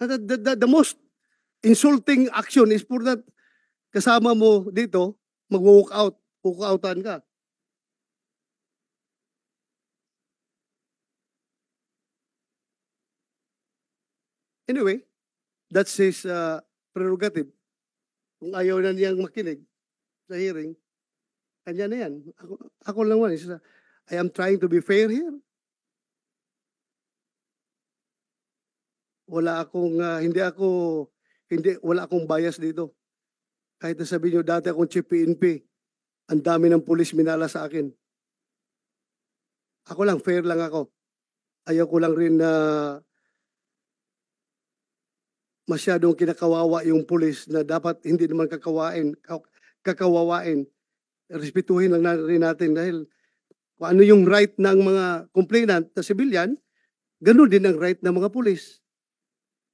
The, the, the, the most insulting action is for that kasama mo dito, mag-walk out, walk outan ka. Anyway, that's his uh, prerogative. Kung ayaw na niyang makinig sa hearing, kanya na yan. Ako, ako lang man. I am trying to be fair here. wala akong uh, hindi ako hindi wala akong bias dito. Kahit na sabihin niyo dati akong chief PNP, ang dami ng pulis minala sa akin. Ako lang fair lang ako. Ayaw ko lang rin na masyadong kinakawawa yung pulis na dapat hindi naman kakawain, kakawawain. Respetuhin lang na rin natin dahil kung ano yung right ng mga complainant na civilian, ganun din ang right ng mga pulis.